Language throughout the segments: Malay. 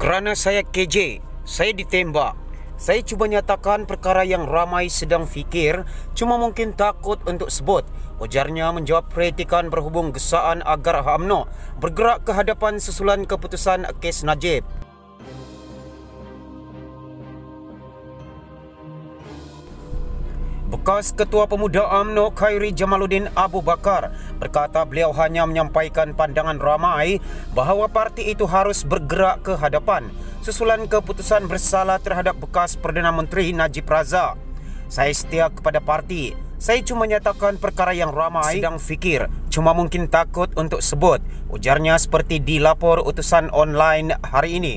Kerana saya KJ, saya ditembak. Saya cuba nyatakan perkara yang ramai sedang fikir, cuma mungkin takut untuk sebut. Ujarnya menjawab kritikan berhubung gesaan agar Hamno bergerak ke hadapan susulan keputusan kes Najib. Bekas Ketua Pemuda Amno Khairi Jamaluddin Abu Bakar berkata beliau hanya menyampaikan pandangan ramai bahawa parti itu harus bergerak ke hadapan susulan keputusan bersalah terhadap bekas Perdana Menteri Najib Razak. Saya setia kepada parti. Saya cuma nyatakan perkara yang ramai sedang fikir. Cuma mungkin takut untuk sebut. Ujarnya seperti dilapor utusan online hari ini.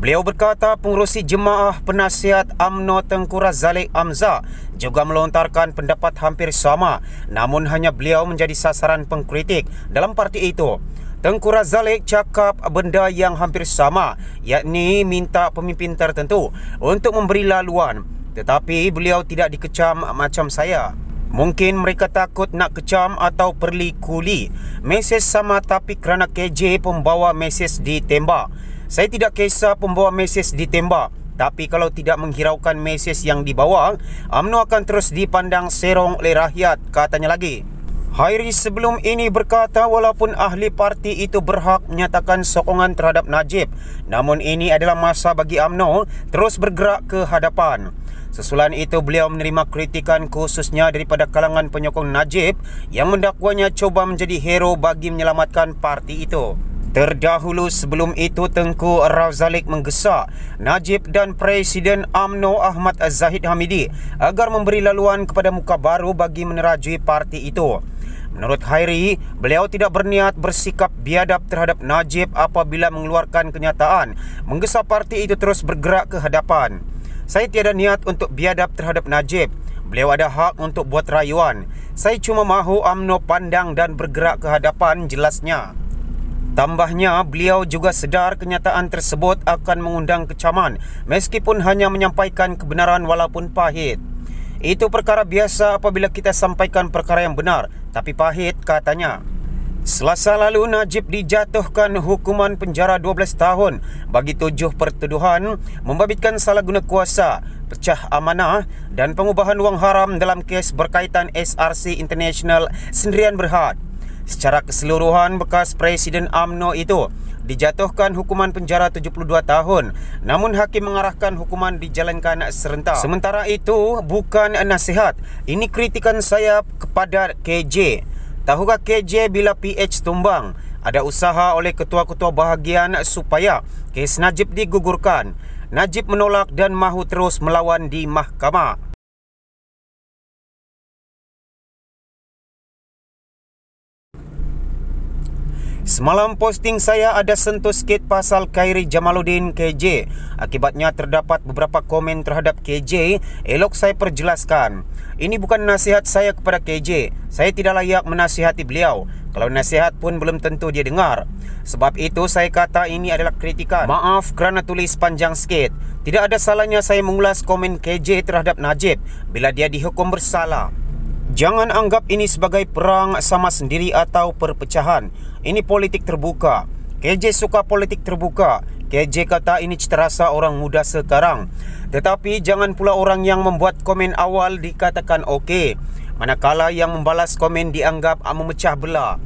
Beliau berkata pengurusi jemaah penasihat UMNO Tengku Razali Amza juga melontarkan pendapat hampir sama namun hanya beliau menjadi sasaran pengkritik dalam parti itu. Tengku Razali cakap benda yang hampir sama yakni minta pemimpin tertentu untuk memberi laluan tetapi beliau tidak dikecam macam saya. Mungkin mereka takut nak kecam atau perli kuli. Mesej sama tapi kerana KJ pembawa mesej ditembak. Saya tidak kisah pembawa mesej ditembak tapi kalau tidak menghiraukan mesej yang dibawa, UMNO akan terus dipandang serong oleh rakyat, katanya lagi. Hairi sebelum ini berkata walaupun ahli parti itu berhak menyatakan sokongan terhadap Najib, namun ini adalah masa bagi UMNO terus bergerak ke hadapan. Sesulan itu beliau menerima kritikan khususnya daripada kalangan penyokong Najib yang mendakwanya cuba menjadi hero bagi menyelamatkan parti itu. Terdahulu sebelum itu Tengku Razalik menggesa Najib dan Presiden AMNO Ahmad Zahid Hamidi agar memberi laluan kepada muka baru bagi menerajui parti itu. Menurut Hairi, beliau tidak berniat bersikap biadab terhadap Najib apabila mengeluarkan kenyataan menggesa parti itu terus bergerak ke hadapan. Saya tiada niat untuk biadab terhadap Najib. Beliau ada hak untuk buat rayuan. Saya cuma mahu Amno pandang dan bergerak ke hadapan jelasnya. Tambahnya, beliau juga sedar kenyataan tersebut akan mengundang kecaman meskipun hanya menyampaikan kebenaran walaupun pahit. Itu perkara biasa apabila kita sampaikan perkara yang benar tapi pahit katanya. Selasa lalu Najib dijatuhkan hukuman penjara 12 tahun bagi tujuh pertuduhan membabitkan salah guna kuasa, pecah amanah dan pengubahan wang haram dalam kes berkaitan SRC International Sendirian Berhad. Secara keseluruhan bekas Presiden AMNO itu dijatuhkan hukuman penjara 72 tahun namun hakim mengarahkan hukuman dijalankan serentak. Sementara itu bukan nasihat. Ini kritikan saya kepada KJ. Tahukah KJ bila PH tumbang? Ada usaha oleh ketua-ketua bahagian supaya kes Najib digugurkan. Najib menolak dan mahu terus melawan di mahkamah. Semalam posting saya ada sentuh sikit pasal Khairi Jamaluddin KJ. Akibatnya terdapat beberapa komen terhadap KJ, elok saya perjelaskan. Ini bukan nasihat saya kepada KJ. Saya tidak layak menasihati beliau. Kalau nasihat pun belum tentu dia dengar. Sebab itu saya kata ini adalah kritikan. Maaf kerana tulis panjang sikit. Tidak ada salahnya saya mengulas komen KJ terhadap Najib bila dia dihukum bersalah. Jangan anggap ini sebagai perang sama sendiri atau perpecahan. Ini politik terbuka. KJ suka politik terbuka. KJ kata ini terasa orang muda sekarang. Tetapi jangan pula orang yang membuat komen awal dikatakan okey. Manakala yang membalas komen dianggap ah, memecah belah.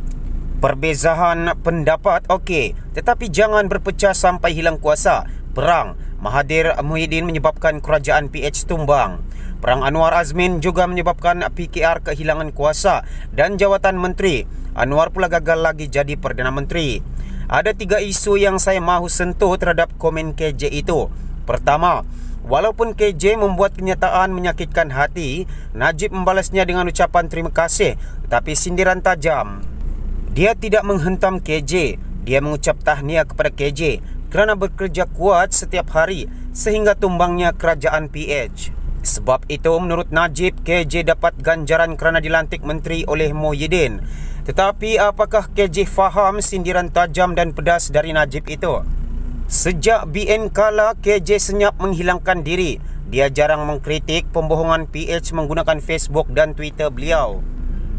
Perbezaan pendapat okey. Tetapi jangan berpecah sampai hilang kuasa. Perang. Mahathir Muhyiddin menyebabkan kerajaan PH tumbang. Perang Anwar Azmin juga menyebabkan PKR kehilangan kuasa dan jawatan menteri. Anwar pula gagal lagi jadi Perdana Menteri. Ada tiga isu yang saya mahu sentuh terhadap komen KJ itu. Pertama, walaupun KJ membuat kenyataan menyakitkan hati, Najib membalasnya dengan ucapan terima kasih tapi sindiran tajam. Dia tidak menghentam KJ, dia mengucap tahniah kepada KJ kerana bekerja kuat setiap hari sehingga tumbangnya kerajaan PH. Sebab itu menurut Najib, KJ dapat ganjaran kerana dilantik menteri oleh Mohyiddin. Tetapi apakah KJ faham sindiran tajam dan pedas dari Najib itu? Sejak BN kala, KJ senyap menghilangkan diri. Dia jarang mengkritik pembohongan PH menggunakan Facebook dan Twitter beliau.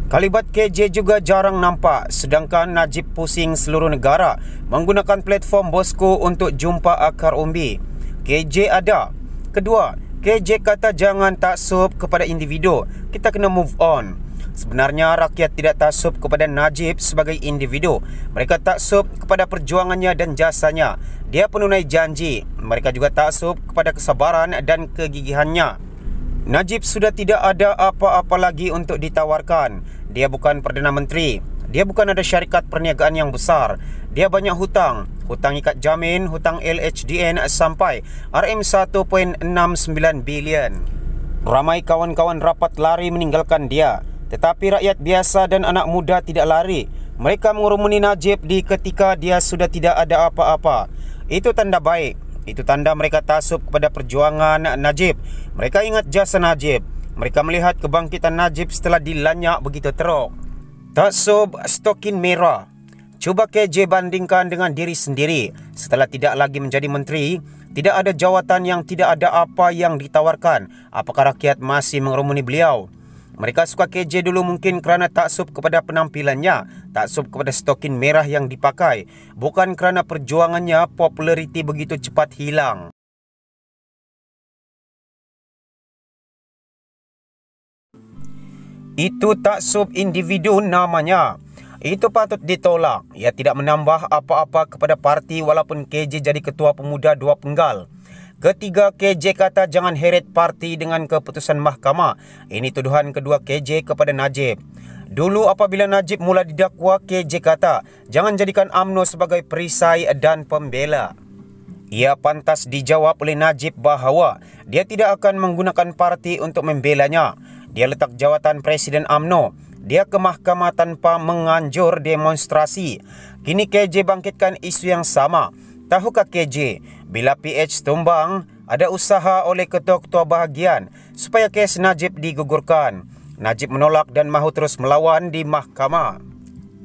Kalibat KJ juga jarang nampak sedangkan Najib pusing seluruh negara menggunakan platform Bosco untuk jumpa akar umbi. KJ ada. Kedua, KJ kata jangan taksub kepada individu. Kita kena move on. Sebenarnya rakyat tidak taksub kepada Najib sebagai individu. Mereka taksub kepada perjuangannya dan jasanya. Dia penunai janji. Mereka juga taksub kepada kesabaran dan kegigihannya. Najib sudah tidak ada apa-apa lagi untuk ditawarkan. Dia bukan Perdana Menteri. Dia bukan ada syarikat perniagaan yang besar. Dia banyak hutang. Hutang ikat jamin, hutang LHDN sampai RM1.69 bilion. Ramai kawan-kawan rapat lari meninggalkan dia. Tetapi rakyat biasa dan anak muda tidak lari. Mereka mengurumuni Najib di ketika dia sudah tidak ada apa-apa. Itu tanda baik. Itu tanda mereka tasuk kepada perjuangan Najib. Mereka ingat jasa Najib. Mereka melihat kebangkitan Najib setelah dilanyak begitu teruk. Tasub stokin merah. Cuba KJ bandingkan dengan diri sendiri. Setelah tidak lagi menjadi menteri, tidak ada jawatan yang tidak ada apa yang ditawarkan. Apakah rakyat masih mengerumuni beliau? Mereka suka KJ dulu mungkin kerana tak sub kepada penampilannya, tak sub kepada stokin merah yang dipakai, bukan kerana perjuangannya populariti begitu cepat hilang. Itu tak sub individu namanya. Itu patut ditolak. Ia tidak menambah apa-apa kepada parti walaupun KJ jadi ketua pemuda dua penggal. Ketiga, KJ kata jangan heret parti dengan keputusan mahkamah. Ini tuduhan kedua KJ kepada Najib. Dulu apabila Najib mula didakwa, KJ kata jangan jadikan amno sebagai perisai dan pembela. Ia pantas dijawab oleh Najib bahawa dia tidak akan menggunakan parti untuk membelanya. Dia letak jawatan Presiden AMNO. Dia ke mahkamah tanpa menganjur demonstrasi. Kini KJ bangkitkan isu yang sama. Tahukah KJ, bila PH tumbang, ada usaha oleh ketua-ketua bahagian supaya kes Najib digugurkan. Najib menolak dan mahu terus melawan di mahkamah.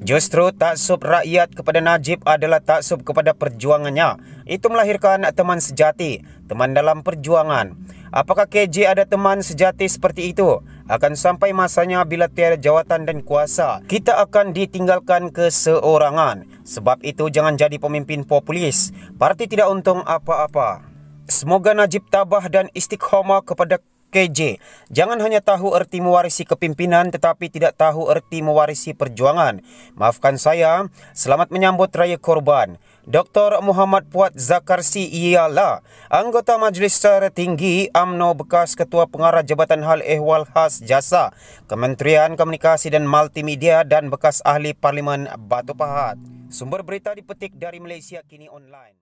Justru taksub rakyat kepada Najib adalah taksub kepada perjuangannya. Itu melahirkan teman sejati, teman dalam perjuangan. Apakah KJ ada teman sejati seperti itu? akan sampai masanya bila tiada jawatan dan kuasa, kita akan ditinggalkan keseorangan. Sebab itu jangan jadi pemimpin populis. Parti tidak untung apa-apa. Semoga Najib tabah dan istiqomah kepada KJ. Jangan hanya tahu erti mewarisi kepimpinan tetapi tidak tahu erti mewarisi perjuangan. Maafkan saya. Selamat menyambut Raya Korban. Dr. Muhammad Puat Zakarsi ialah anggota Majlis Tinggi UMNO bekas Ketua Pengarah Jabatan Hal Ehwal Khas Jasa Kementerian Komunikasi dan Multimedia dan bekas Ahli Parlimen Batu Pahat. Sumber berita dipetik dari Malaysia Kini Online.